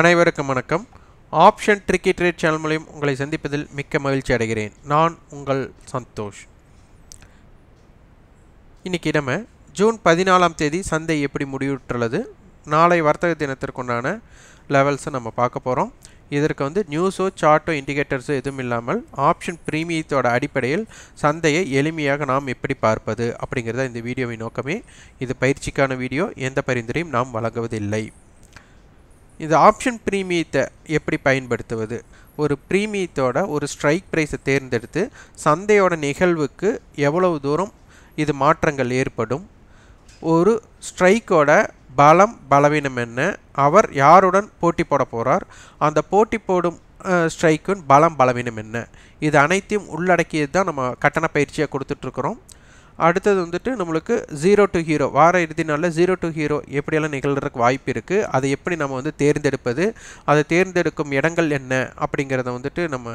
அனைவருக்கும் வணக்கம் option tricky trade channel மூலியம் உங்களை சந்திப்பதில் மிக்க மகிழ்ச்சி அடைகிறேன் நான் உங்கள் சந்தோஷ் இன்றைக்கி நம்ம ஜூன் பதினாலாம் தேதி சந்தை எப்படி முடிவுற்றுள்ளது நாளை வர்த்தக தினத்திற்குண்டான லெவல்ஸை நம்ம பார்க்க போகிறோம் இதற்கு வந்து நியூஸோ சார்ட்டோ இண்டிகேட்டர்ஸோ எதுவும் இல்லாமல் ஆப்ஷன் ப்ரீமியத்தோட அடிப்படையில் சந்தையை எளிமையாக நாம் எப்படி பார்ப்பது அப்படிங்கிறத இந்த வீடியோவின் நோக்கமே இது பயிற்சிக்கான வீடியோ எந்த பரிந்துரையும் நாம் வழங்குவதில்லை இந்த ஆப்ஷன் ப்ரீமியத்தை எப்படி பயன்படுத்துவது ஒரு ப்ரீமியத்தோட ஒரு ஸ்ட்ரைக் ப்ரைஸை தேர்ந்தெடுத்து சந்தையோட நிகழ்வுக்கு எவ்வளவு தூரம் இது மாற்றங்கள் ஏற்படும் ஒரு ஸ்ட்ரைக்கோட பலம் பலவீனம் என்ன அவர் யாருடன் போட்டி போட போகிறார் அந்த போட்டி போடும் ஸ்ட்ரைக்கின் பலம் பலவீனம் என்ன இது அனைத்தையும் உள்ளடக்கியது தான் நம்ம கட்டண பயிற்சியாக கொடுத்துட்ருக்குறோம் அடுத்தது வந்துட்டு நம்மளுக்கு ஜீரோ டு ஹீரோ வார இறுதி நாளில் ஜீரோ டு ஹீரோ எப்படியெல்லாம் நிகழ்கிறதுக்கு வாய்ப்பு இருக்குது அதை எப்படி நம்ம வந்து தேர்ந்தெடுப்பது அதை தேர்ந்தெடுக்கும் இடங்கள் என்ன அப்படிங்கிறத வந்துட்டு நம்ம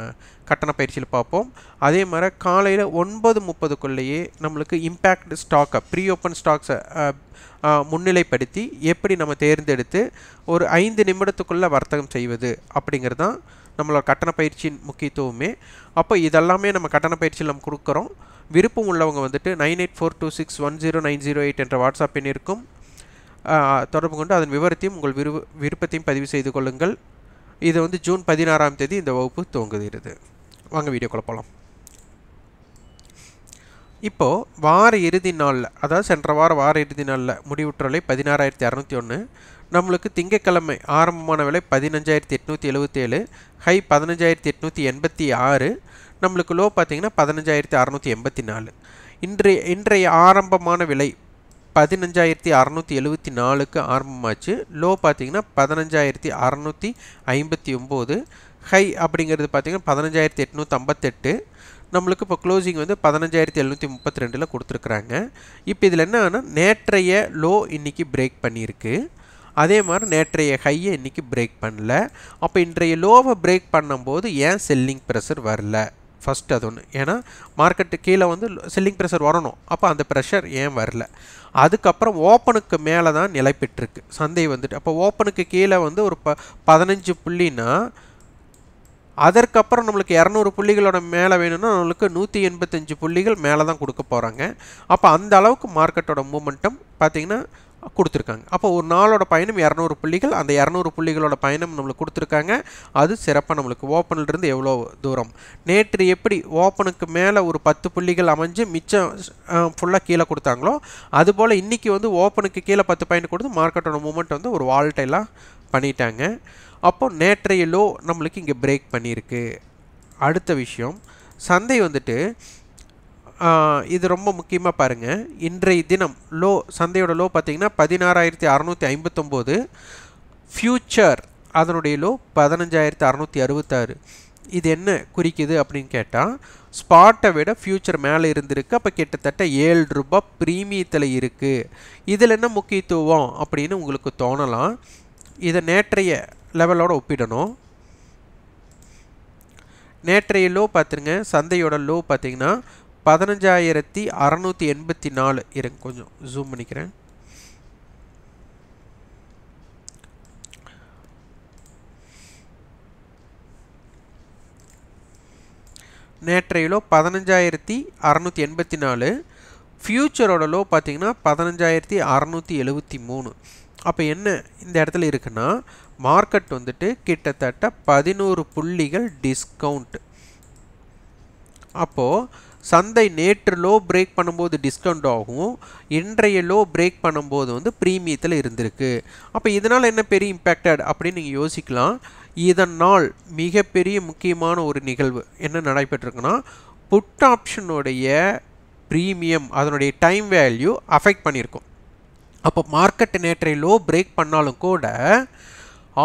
கட்டண பயிற்சியில் பார்ப்போம் அதே மாதிரி காலையில் ஒன்பது முப்பதுக்குள்ளேயே நம்மளுக்கு இம்பேக்ட் ஸ்டாக்கை ப்ரீ ஓப்பன் ஸ்டாக்ஸை முன்னிலைப்படுத்தி எப்படி நம்ம தேர்ந்தெடுத்து ஒரு ஐந்து நிமிடத்துக்குள்ளே வர்த்தகம் செய்வது அப்படிங்கிறது தான் நம்மளோட கட்டண பயிற்சியின் முக்கியத்துவமே அப்போ இதெல்லாமே நம்ம கட்டண பயிற்சியில் நம்ம கொடுக்குறோம் விருப்பம் உள்ளவங்க வந்துட்டு nine eight four two six one zero nine zero eight என்ற வாட்ஸ்அப் எண்ணிற்கும் தொடர்பு கொண்டு அதன் விவரத்தையும் உங்கள் விரு விருப்பத்தையும் பதிவு செய்து கொள்ளுங்கள் இது வந்து ஜூன் பதினாறாம் தேதி இந்த வகுப்பு துவங்குகிறது வாங்க வீடியோ போகலாம் இப்போது வார இறுதி நாளில் அதாவது சென்ற வார வார இறுதி நாளில் முடிவுற்றலை பதினாறாயிரத்தி அறநூற்றி ஒன்று நம்மளுக்கு திங்கக்கிழமை ஆரம்பமான விலை பதினஞ்சாயிரத்தி எட்நூற்றி எழுபத்தேழு ஹை பதினஞ்சாயிரத்தி எட்நூற்றி எண்பத்தி ஆறு நம்மளுக்கு லோ பார்த்தீங்கன்னா பதினஞ்சாயிரத்தி அறநூற்றி எண்பத்தி நாலு இன்றைய இன்றைய ஆரம்பமான விலை பதினஞ்சாயிரத்தி அறநூற்றி எழுபத்தி நாலுக்கு ஆரம்பமாச்சு லோ பார்த்திங்கன்னா பதினஞ்சாயிரத்தி அறநூற்றி ஐம்பத்தி ஒம்பது ஹை அப்படிங்கிறது பார்த்திங்கன்னா பதினஞ்சாயிரத்தி எட்நூற்றி ஐம்பத்தெட்டு நம்மளுக்கு இப்போ க்ளோசிங் வந்து பதினஞ்சாயிரத்தி எழுநூற்றி முப்பத்தி ரெண்டில் கொடுத்துருக்குறாங்க இப்போ இதில் என்னன்னா நேற்றைய லோ இன்றைக்கி பிரேக் பண்ணியிருக்கு அதே மாதிரி நேற்றைய ஹையை இன்றைக்கி பிரேக் பண்ணல அப்போ இன்றைய லோவை பிரேக் பண்ணும்போது ஏன் செல்லிங் ப்ரெஷர் வரல ஃபஸ்ட்டு அது ஒன்று ஏன்னா மார்க்கெட்டு கீழே வந்து செல்லிங் ப்ரெஷர் வரணும் அப்போ அந்த ப்ரெஷர் ஏன் வரல அதுக்கப்புறம் ஓப்பனுக்கு மேலே தான் நிலைப்பெற்றிருக்கு சந்தை வந்துட்டு அப்போ ஓப்பனுக்கு கீழே வந்து ஒரு ப பதினஞ்சு புள்ளின்னா அதற்கப்புறம் நம்மளுக்கு இரநூறு புள்ளிகளோட மேலே வேணும்னா நம்மளுக்கு நூற்றி எண்பத்தஞ்சு புள்ளிகள் மேலே தான் கொடுக்க போகிறாங்க அப்போ அந்த அளவுக்கு மார்க்கெட்டோட மூமெண்ட்டம் பார்த்திங்கன்னா கொடுத்துருக்காங்க அப்போ ஒரு நாளோட பயணம் இரநூறு புள்ளிகள் அந்த இரநூறு புள்ளிகளோட பயணம் நம்மளுக்கு கொடுத்துருக்காங்க அது சிறப்பாக நம்மளுக்கு ஓப்பனிலிருந்து எவ்வளோ தூரம் நேற்று எப்படி ஓப்பனுக்கு மேலே ஒரு பத்து புள்ளிகள் அமைஞ்சு மிச்சம் ஃபுல்லாக கீழே கொடுத்தாங்களோ அதுபோல் இன்றைக்கி வந்து ஓப்பனுக்கு கீழே பத்து பாயிண்ட் கொடுத்து மார்க்கெட்டோட மூமெண்ட் வந்து ஒரு வால்ட்டைலாம் பண்ணிட்டாங்க அப்போது நேற்றைய லோ நம்மளுக்கு இங்கே பிரேக் பண்ணியிருக்கு அடுத்த விஷயம் சந்தை வந்துட்டு இது ரொம்ப முக்கியமாக பாருங்கள் இன்றைய தினம் லோ சந்தையோட லோ பார்த்திங்கன்னா பதினாறாயிரத்தி அறநூற்றி ஐம்பத்தொம்போது ஃப்யூச்சர் அதனுடைய லோ பதினஞ்சாயிரத்தி அறநூற்றி அறுபத்தாறு இது என்ன குறிக்குது அப்படின்னு கேட்டால் ஸ்பாட்டை விட ஃப்யூச்சர் மேலே இருந்திருக்கு அப்போ கிட்டத்தட்ட ஏழு ரூபாய் ப்ரீமியத்தில் இருக்குது இதில் என்ன முக்கியத்துவம் அப்படின்னு உங்களுக்கு தோணலாம் இதை நேற்றைய லெவலோடு ஒப்பிடணும் நேற்றைய லோ பார்த்துருங்க சந்தையோட லோ பார்த்திங்கன்னா பதினஞ்சாயிரத்தி அறநூற்றி எண்பத்தி நாலு இருங்க கொஞ்சம் ஜூம் பண்ணிக்கிறேன் நேற்றையிலோ பதினஞ்சாயிரத்தி அறநூற்றி எண்பத்தி நாலு ஃப்யூச்சரோட லோ பார்த்திங்கன்னா பதினஞ்சாயிரத்தி அறநூற்றி எழுபத்தி மூணு அப்போ என்ன இந்த இடத்துல இருக்குன்னா மார்க்கெட் வந்துட்டு கிட்டத்தட்ட பதினோரு புள்ளிகள் டிஸ்கவுண்ட் அப்போது சந்தை நேற்று லோ பிரேக் பண்ணும்போது டிஸ்கவுண்ட் ஆகும் இன்றைய லோ பிரேக் பண்ணும்போது வந்து ப்ரீமியத்தில் இருந்திருக்கு அப்போ இதனால் என்ன பெரிய இம்பேக்டட் அப்படின்னு நீங்கள் யோசிக்கலாம் இதனால் மிகப்பெரிய முக்கியமான ஒரு நிகழ்வு என்ன நடைபெற்றிருக்குன்னா புட் ஆப்ஷனுடைய ப்ரீமியம் அதனுடைய டைம் வேல்யூ அஃபெக்ட் பண்ணியிருக்கும் அப்போ மார்க்கெட் நேற்றைய லோ பிரேக் பண்ணாலும் கூட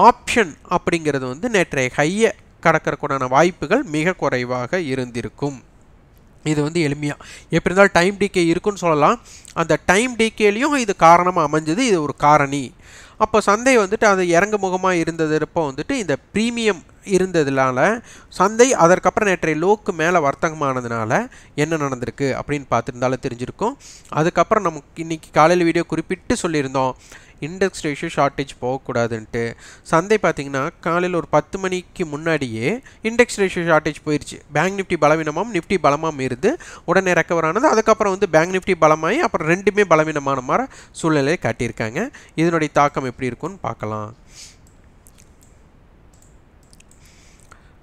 ஆப்ஷன் அப்படிங்கிறது வந்து நேற்றைய ஹையை கடக்கிறக்கூடான வாய்ப்புகள் மிக குறைவாக இருந்திருக்கும் இது வந்து எளிமையாக எப்படி இருந்தாலும் டைம் டிகே இருக்குன்னு சொல்லலாம் அந்த டைம் டிகேலையும் இது காரணமாக அமைஞ்சது இது ஒரு காரணி அப்போ சந்தை வந்துட்டு அது இறங்கு முகமாக இருந்ததுப்போ வந்துட்டு இந்த ப்ரீமியம் இருந்ததுனால சந்தை அதற்கப்புறம் நேற்றைய லோக்கு மேலே வர்த்தகமானதுனால என்ன நடந்திருக்கு அப்படின்னு பார்த்துருந்தாலும் தெரிஞ்சிருக்கும் அதுக்கப்புறம் நமக்கு இன்றைக்கி காலையில் வீடியோ குறிப்பிட்டு சொல்லியிருந்தோம் இண்டெக்ஸ் ரேஷியோ ஷார்ட்டேஜ் போகக்கூடாதுன்ட்டு சந்தை பார்த்திங்கன்னா காலையில் ஒரு பத்து மணிக்கு முன்னாடியே இண்டெக்ஸ் ரேஷியோ ஷார்ட்டேஜ் போயிடுச்சு பேங்க் நிஃப்டி பலவீனமாகவும் நிஃப்டி பலமாகவும் இருந்து உடனே ரெக்கவர் ஆனது அதுக்கப்புறம் வந்து பேங்க் நிஃப்டி பலமாகி அப்புறம் ரெண்டுமே பலவீனமான மாதிரி சூழ்நிலையை காட்டியிருக்காங்க இதனுடைய தாக்கம் எப்படி இருக்கும்னு பார்க்கலாம்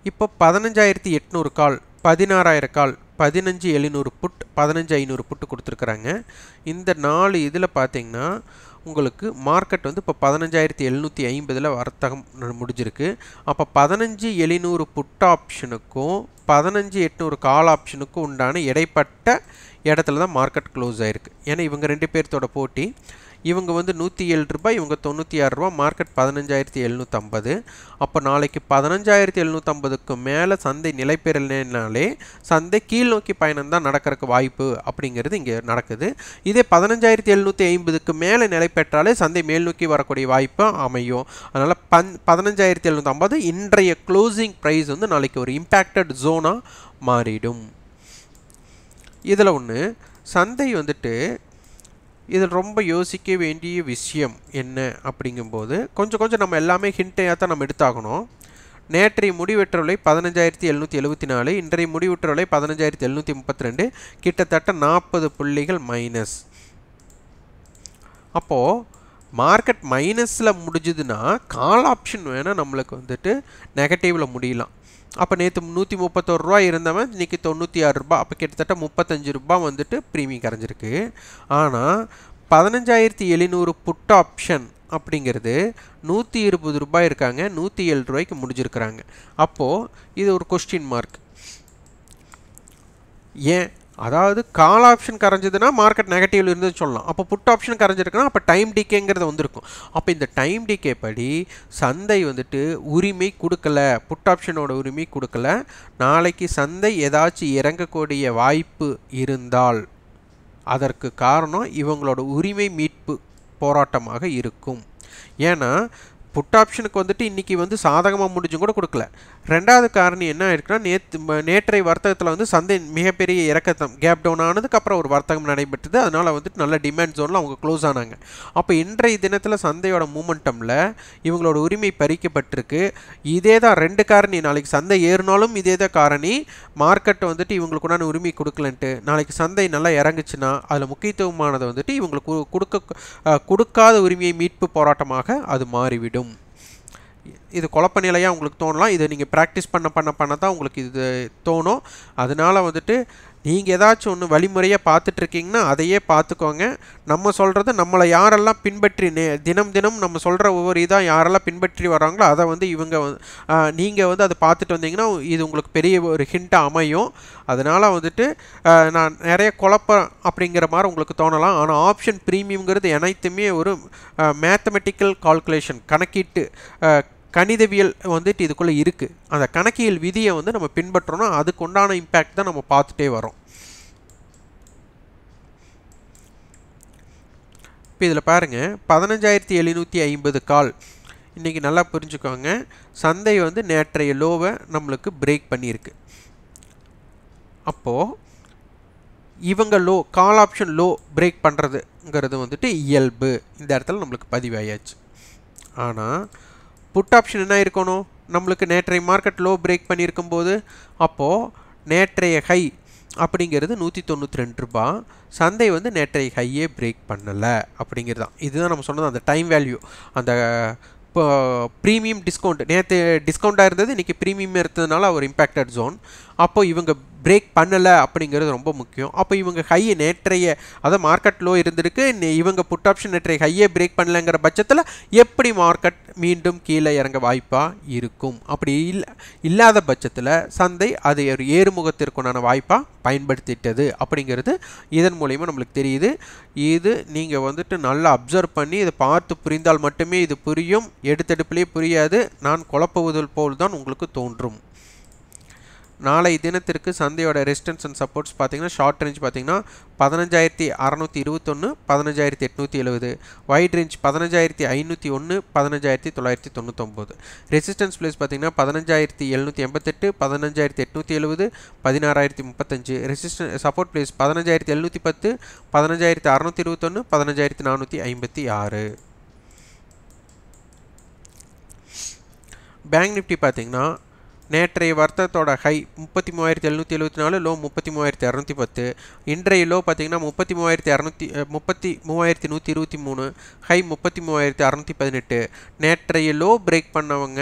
இப்போ பதினஞ்சாயிரத்தி எட்நூறு கால் பதினாறாயிரம் கால் பதினஞ்சு எழுநூறு புட் பதினஞ்சு ஐநூறு புட்டு கொடுத்துருக்குறாங்க இந்த நாலு இதில் பார்த்திங்கன்னா உங்களுக்கு மார்க்கெட் வந்து இப்போ பதினஞ்சாயிரத்தி எழுநூற்றி ஐம்பதில் வர்த்தகம் முடிஞ்சிருக்கு அப்போ பதினஞ்சு எழுநூறு புட் ஆப்ஷனுக்கும் பதினஞ்சு எட்நூறு கால் ஆப்ஷனுக்கும் உண்டான இடைப்பட்ட இடத்துல தான் மார்க்கெட் க்ளோஸ் ஆகிருக்கு ஏன்னா இவங்க ரெண்டு பேர்த்தோட போட்டி இவங்க வந்து நூற்றி ஏழு ரூபாய் இவங்க தொண்ணூற்றி ஆறு ரூபா மார்க்கெட் பதினஞ்சாயிரத்தி எழுநூற்றம்பது அப்போ நாளைக்கு பதினஞ்சாயிரத்தி எழுநூற்றம்பதுக்கு மேலே சந்தை நிலை பெறலைனாலே சந்தை கீழ் நோக்கி பயணம் தான் நடக்கிறதுக்கு வாய்ப்பு அப்படிங்கிறது இங்கே நடக்குது இதே பதினஞ்சாயிரத்தி எழுநூற்றி ஐம்பதுக்கு மேலே நிலை பெற்றாலே சந்தை மேல் நோக்கி வரக்கூடிய வாய்ப்பு அமையும் அதனால் பன் பதினஞ்சாயிரத்தி எழுநூற்றம்பது இன்றைய க்ளோசிங் ப்ரைஸ் வந்து நாளைக்கு ஒரு இம்பேக்டட் ஜோனாக மாறிடும் இதில் ஒன்று சந்தை வந்துட்டு இதில் ரொம்ப யோசிக்க வேண்டிய விஷயம் என்ன அப்படிங்கும்போது கொஞ்சம் கொஞ்சம் நம்ம எல்லாமே ஹிண்ட்டையாக தான் நம்ம எடுத்தாகணும் நேற்றைய முடிவெற்ற பதினஞ்சாயிரத்தி எழுநூற்றி எழுபத்தி நாலு இன்றைய முடிவுற்ற பதினஞ்சாயிரத்தி எழுநூற்றி முப்பத்தி ரெண்டு கிட்டத்தட்ட நாற்பது புள்ளிகள் மைனஸ் அப்போது மார்க்கெட் மைனஸில் முடிஞ்சுதுன்னா கால் ஆப்ஷன் வேணால் நம்மளுக்கு வந்துட்டு நெகட்டிவில் முடியலாம் அப்போ நேற்று நூற்றி முப்பத்தோரு ரூபா இருந்தவன் இன்றைக்கி தொண்ணூற்றி ஆறு ரூபா அப்போ கிட்டத்தட்ட முப்பத்தஞ்சு ரூபா வந்துட்டு ப்ரீமியம் கரைஞ்சிருக்கு ஆனால் பதினஞ்சாயிரத்தி எழுநூறு புட் ஆப்ஷன் அப்படிங்கிறது நூற்றி இருபது ரூபாய் இருக்காங்க நூற்றி ஏழு ரூபாய்க்கு முடிஞ்சிருக்கிறாங்க அப்போது இது ஒரு கொஸ்டின் மார்க் ஏன் அதாவது கால் ஆப்ஷன் கரைஞ்சதுன்னா மார்க்கெட் நெகட்டிவ்ல இருந்து சொல்லலாம் அப்போ புட் ஆப்ஷன் கரைஞ்சிருக்குன்னா அப்போ டைம் டிகேங்கிறது வந்திருக்கும் அப்போ இந்த டைம் டிகே படி சந்தை வந்துட்டு உரிமை கொடுக்கல புட் ஆப்ஷனோட உரிமை கொடுக்கல நாளைக்கு சந்தை ஏதாச்சும் இறங்கக்கூடிய வாய்ப்பு இருந்தால் அதற்கு காரணம் இவங்களோட உரிமை மீட்பு போராட்டமாக இருக்கும் ஏன்னா புட் ஆப்ஷனுக்கு வந்துட்டு இன்றைக்கி வந்து சாதகமாக முடிஞ்சும் கூட கொடுக்கல ரெண்டாவது காரணம் என்ன ஆயிருக்குன்னா நேற்று நேற்றைய வர்த்தகத்தில் வந்து சந்தை மிகப்பெரிய இறக்கத்தம் கேப் டவுன் ஆனதுக்கப்புறம் ஒரு வர்த்தகம் நடைபெற்றது அதனால் வந்துட்டு நல்ல டிமாண்ட் ஜோனில் அவங்க க்ளோஸ் ஆனாங்க அப்போ இன்றைய தினத்தில் சந்தையோட மூமெண்டமில் இவங்களோட உரிமை பறிக்கப்பட்டிருக்கு இதே தான் ரெண்டு காரணி நாளைக்கு சந்தை ஏறினாலும் இதே தான் காரணி மார்க்கெட்டை வந்துட்டு இவங்களுக்குண்டான உரிமை கொடுக்கலன்ட்டு நாளைக்கு சந்தை நல்லா இறங்குச்சுன்னா அதில் முக்கியத்துவமானதை வந்துட்டு இவங்களுக்கு கொடுக்க கொடுக்காத உரிமையை மீட்பு போராட்டமாக அது மாறிவிடும் இது குழப்ப நிலையாக உங்களுக்கு தோணலாம் இதை நீங்கள் ப்ராக்டிஸ் பண்ண பண்ண பண்ண தான் உங்களுக்கு இது தோணும் அதனால் வந்துட்டு நீங்கள் ஏதாச்சும் ஒன்று வழிமுறையாக பார்த்துட்ருக்கீங்கன்னா அதையே பார்த்துக்கோங்க நம்ம சொல்கிறது நம்மளை யாரெல்லாம் பின்பற்றி தினம் தினம் நம்ம சொல்கிற ஒவ்வொரு இதாக யாரெல்லாம் பின்பற்றி வராங்களோ அதை வந்து இவங்க நீங்கள் வந்து அதை பார்த்துட்டு வந்தீங்கன்னா இது உங்களுக்கு பெரிய ஒரு ஹிண்ட்டாக அமையும் அதனால் வந்துட்டு நான் நிறைய குழப்பம் அப்படிங்கிற மாதிரி உங்களுக்கு தோணலாம் ஆனால் ஆப்ஷன் ப்ரீமியம்ங்கிறது அனைத்துமே ஒரு மேத்தமெட்டிக்கல் கால்குலேஷன் கணக்கீட்டு கணிதவியல் வந்துட்டு இதுக்குள்ளே இருக்குது அந்த கணக்கியல் விதியை வந்து நம்ம பின்பற்றோன்னா அதுக்கு உண்டான இம்பேக்ட் தான் நம்ம பார்த்துட்டே வரோம் இப்போ இதில் பாருங்கள் பதினஞ்சாயிரத்தி எழுநூற்றி ஐம்பது கால் இன்றைக்கி நல்லா புரிஞ்சுக்கோங்க சந்தை வந்து நேற்றைய லோவை நம்மளுக்கு பிரேக் பண்ணியிருக்கு அப்போது இவங்க low call option low break பண்ணுறதுங்கிறது வந்துட்டு இயல்பு இந்த இடத்துல நம்மளுக்கு பதிவாயாச்சு ஆனால் புட் ஆப்ஷன் என்ன இருக்கணும் நம்மளுக்கு நேற்றைய மார்க்கெட் லோ பிரேக் பண்ணியிருக்கும் போது அப்போது நேற்றைய ஹை அப்படிங்கிறது நூற்றி தொண்ணூற்றி ரெண்டு ரூபா சந்தை வந்து நேற்றைய ஹையே பிரேக் பண்ணலை அப்படிங்கிறது தான் இதுதான் நம்ம சொன்னது அந்த டைம் வேல்யூ அந்த இப்போ ப்ரீமியம் டிஸ்கவுண்ட் நேற்று டிஸ்கவுண்ட்டாக இருந்தது இன்றைக்கி ப்ரீமியம் இருந்ததுனால ஒரு இம்பேக்டட் ஜோன் அப்போது இவங்க பிரேக் பண்ணலை அப்படிங்கிறது ரொம்ப முக்கியம் அப்போ இவங்க ஹையை நேற்றைய அதாவது மார்க்கெட் லோ இருந்திருக்கு இவங்க புட் ஆப்ஷன் நேற்றைய ஹையே பிரேக் பண்ணலைங்கிற பட்சத்தில் எப்படி மார்க்கெட் மீண்டும் கீழே இறங்க வாய்ப்பாக இருக்கும் அப்படி இல்லை இல்லாத பட்சத்தில் சந்தை அது ஒரு ஏறுமுகத்திற்குண்டான வாய்ப்பாக பயன்படுத்திட்டது அப்படிங்கிறது இதன் மூலிமா நம்மளுக்கு தெரியுது இது நீங்கள் வந்துட்டு நல்லா அப்சர்வ் பண்ணி இதை பார்த்து புரிந்தால் மட்டுமே இது புரியும் எடுத்தெடுப்பிலே புரியாது நான் குழப்புவதில் போல் தான் உங்களுக்கு தோன்றும் நாளை தினத்திற்கு சந்தையோட ரெசிஸ்டன்ஸ் அண்ட் சப்போர்ட்ஸ் பார்த்தீங்கன்னா ஷார்ட் ரேஞ்ச் பார்த்தீங்கன்னா பதினஞ்சாயிரத்தி அறநூற்றி இருபத்தொன்று பதினஞ்சாயிரத்தி எட்நூற்றி எழுபது வைட் ரேஞ்ச் பதினஞ்சாயிரத்தி ஐநூற்றி ஒன்று பதினஞ்சாயிரத்தி தொள்ளாயிரத்தி தொண்ணூத்தொம்பது ரெசிஸ்டன்ஸ் ப்ளேஸ் பார்த்தீங்கன்னா பதினஞ்சாயிரத்தி எழுநூற்றி எண்பத்தெட்டு பதினஞ்சாயிரத்தி எட்நூற்றி எழுபது பதினாறாயிரத்தி முப்பத்தஞ்சு ரெசிஸ்டன் சப்போர்ட் ப்ளேஸ் பதினஞ்சாயிரத்தி எழுநூற்றி பத்து பதினஞ்சாயிரத்தி அறநூற்றி இருபத்தொன்று பதினஞ்சாயிரத்தி நானூற்றி ஐம்பத்தி ஆறு பேங்க் நிஃப்டி பார்த்தீங்கன்னா நேற்றைய வருத்தத்தோட ஹை முப்பத்தி மூவாயிரத்தி எழுநூற்றி எழுபத்தி நாலு லோ முப்பத்தி மூவாயிரத்தி இரநூத்தி பத்து இன்றைய லோ பார்த்திங்கன்னா முப்பத்தி மூவாயிரத்தி இரநூத்தி முப்பத்தி மூவாயிரத்தி நூற்றி இருபத்தி மூணு ஹை முப்பத்தி மூவாயிரத்தி அறநூற்றி பதினெட்டு நேற்றைய லோ பிரேக் பண்ணவங்க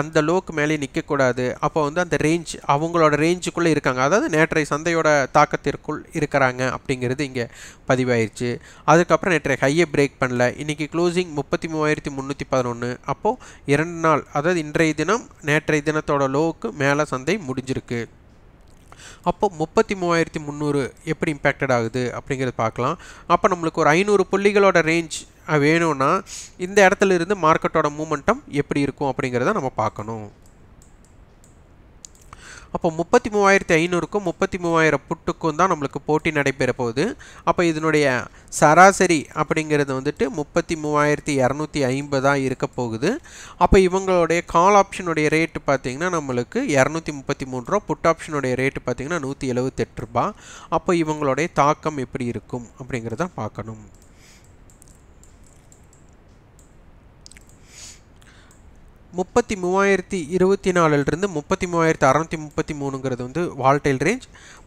அந்த லோக்கு மேலே நிற்கக்கூடாது அப்போ வந்து அந்த ரேஞ்ச் அவங்களோட ரேஞ்சுக்குள்ளே இருக்காங்க அதாவது நேற்றைய சந்தையோட தாக்கத்திற்குள் இருக்கிறாங்க அப்படிங்கிறது இங்கே பதிவாயிருச்சு அதுக்கப்புறம் நேற்றைய ஹையை பிரேக் பண்ணல இன்றைக்கி க்ளோசிங் முப்பத்தி மூவாயிரத்தி முந்நூற்றி பதினொன்று அப்போது இரண்டு நாள் அதாவது இன்றைய தினம் நேற்றைய தினத்தோட லோவுக்கு மேலே சந்தை முடிஞ்சிருக்கு அப்போ முப்பத்தி மூவாயிரத்தி முந்நூறு எப்படி இம்பேக்டட் ஆகுது அப்படிங்கிறது பார்க்கலாம் அப்போ நம்மளுக்கு ஒரு ஐநூறு புள்ளிகளோட ரேஞ்ச் வேணும்னா இந்த இடத்துல இருந்து மார்க்கெட்டோட மூமெண்டம் எப்படி இருக்கும் அப்படிங்கிறத நம்ம பார்க்கணும் அப்போ முப்பத்தி மூவாயிரத்தி ஐநூறுக்கும் முப்பத்தி மூவாயிரம் புட்டுக்கும் தான் நம்மளுக்கு போட்டி நடைபெற போகுது அப்போ இதனுடைய சராசரி அப்படிங்கிறது வந்துட்டு முப்பத்தி மூவாயிரத்தி இரநூத்தி ஐம்பதாக இருக்க போகுது அப்போ இவங்களுடைய கால் ஆப்ஷனுடைய ரேட்டு பார்த்திங்கன்னா நம்மளுக்கு இரநூத்தி முப்பத்தி மூணு ரூபா புட் ஆப்ஷனுடைய ரேட்டு பார்த்திங்கன்னா நூற்றி எழுபத்தெட்டு ரூபா அப்போ இவங்களுடைய தாக்கம் எப்படி இருக்கும் அப்படிங்கிறத பார்க்கணும் முப்பத்தி மூவாயிரத்தி இருபத்தி நாலுலேருந்து முப்பத்தி மூவாயிரத்தி அறநூற்றி முப்பத்தி மூணுங்கிறது வந்து வால்டைல் ரேஞ்ச்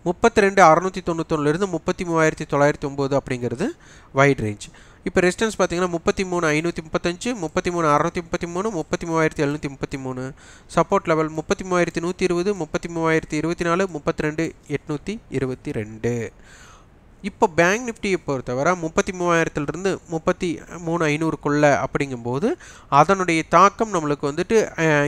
முப்பத்தி ரெண்டு அறநூற்றி தொண்ணூத்தொன்னுலேருந்து முப்பத்தி மூவாயிரத்தி தொள்ளாயிரத்தி ஒம்பது அப்படிங்கிறது வைட் ரேஞ்ச் இப்போ ரெசிஸ்டன்ஸ் பார்த்தீங்கன்னா முப்பத்தி மூணு ஐநூற்றி முப்பத்தஞ்சு முப்பத்தி மூணு அறநூற்றி முப்பத்தி மூணு முப்பத்தி மூவாயிரத்தி எழுநூற்றி முப்பத்தி மூணு சப்போர்ட் லெவல் முப்பத்தி மூவாயிரத்தி நூற்றி இருபது முப்பத்தி மூவாயிரத்தி இருபத்தி நாலு முப்பத்தி ரெண்டு எட்நூற்றி இருபத்தி ரெண்டு இப்போ பேங்க் நிஃப்டியை பொறுத்தவரை முப்பத்தி மூவாயிரத்துலேருந்து முப்பத்தி மூணு ஐநூறுக்குள்ளே அப்படிங்கும்போது அதனுடைய தாக்கம் நம்மளுக்கு வந்துட்டு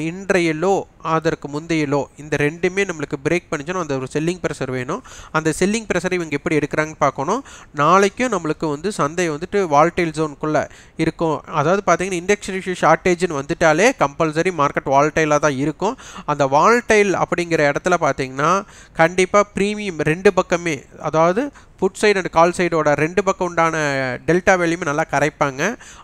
இன்றைய லோ அதற்கு முந்தைய லோ இந்த ரெண்டுமே நம்மளுக்கு பிரேக் பண்ணிச்சுன்னா அந்த ஒரு செல்லிங் ப்ரெஷர் வேணும் அந்த செல்லிங் ப்ரெஷரை இவங்க எப்படி எடுக்கிறாங்கன்னு பார்க்கணும் நாளைக்கும் நம்மளுக்கு வந்து சந்தை வந்துட்டு வால்டைல் ஜோனுக்குள்ளே இருக்கும் அதாவது பார்த்தீங்கன்னா இண்டெக்ஷன் இஷ்யூ ஷார்ட்டேஜ்னு வந்துட்டாலே கம்பல்சரி மார்க்கெட் வால்டைலாக தான் இருக்கும் அந்த வால்டைல் அப்படிங்கிற இடத்துல பார்த்தீங்கன்னா கண்டிப்பாக ப்ரீமியம் ரெண்டு பக்கமே அதாவது புட் சைடு அண்ட் கால் சைடோட ரெண்டு பக்கம் உண்டான டெல்டா வேலையுமே நல்லா கரைப்பாங்க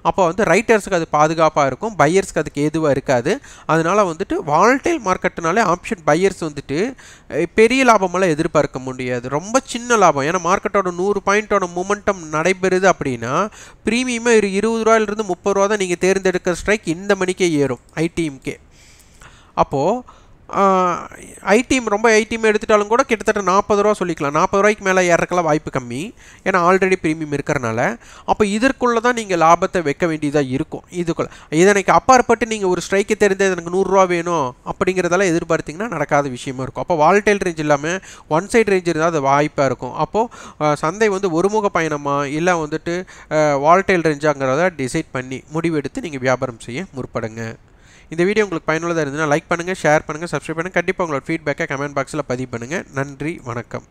அப்போ வந்து ரைட்டர்ஸுக்கு அது பாதுகாப்பாக இருக்கும் பையர்ஸ்க்கு அதுக்கு எதுவாக இருக்காது அதனால் வந்துட்டு வால்டை ஆயில் மார்க்கெட்னாலே ஆப்ஷன் பையர்ஸ் வந்துட்டு பெரிய லாபமெல்லாம் எதிர்பார்க்க முடியாது ரொம்ப சின்ன லாபம் ஏன்னா மார்க்கெட்டோட நூறு பாயிண்ட்டோட மூமெண்டம் நடைபெறுது அப்படின்னா ப்ரீமியமாக இரு இருபது ரூபாயிலிருந்து முப்பது ரூபா தான் நீங்கள் தேர்ந்தெடுக்கிற ஸ்ட்ரைக் இந்த மணிக்கே ஏறும் ஐடிஎம்கே அப்போது ஐடி ரொம்ப ஐடிஎம் எடுத்துட்டாலும் கூட கிட்டத்தட்ட நாற்பது ரூபா சொல்லிக்கலாம் நாற்பது ரூபாய்க்கு மேலே ஏறக்கெல்லாம் வாய்ப்பு கம்மி ஏன்னா ஆல்ரெடி ப்ரீமியம் இருக்கிறனால அப்போ இதற்குள்ளே தான் நீங்கள் லாபத்தை வைக்க வேண்டியதாக இருக்கும் இதுக்குள்ள இதனைக்கு அப்பாற்பட்டு நீங்கள் ஒரு ஸ்ட்ரைக்கு தெரிந்து எனக்கு நூறுரூவா வேணும் அப்படிங்கிறதெல்லாம் எதிர்பார்த்திங்கன்னா நடக்காத விஷயமா இருக்கும் அப்போ வால்டைல் ரேஞ்ச் இல்லாமல் ஒன் சைட் ரேஞ்ச் இருந்தால் அது வாய்ப்பாக இருக்கும் அப்போது சந்தை வந்து ஒருமுக பயணமாக இல்லை வந்துட்டு வால்டைல் ரேஞ்சாங்கிறத டிசைட் பண்ணி முடிவெடுத்து நீங்கள் வியாபாரம் செய்ய முற்படுங்க இந்த வீடியோ உங்களுக்கு பயனுள்ளதாக இருந்ததுன்னா லைக் பண்ணுங்கள் ஷேர் பண்ணுங்கள் சப்ஸ்கிரைப் பண்ணுங்கள் கண்டிப்பாக உங்களோட ஃபீட்பேக்கை கமெண்ட் பாக்ஸில் பதிவு பண்ணுங்கள் நன்றி வணக்கம்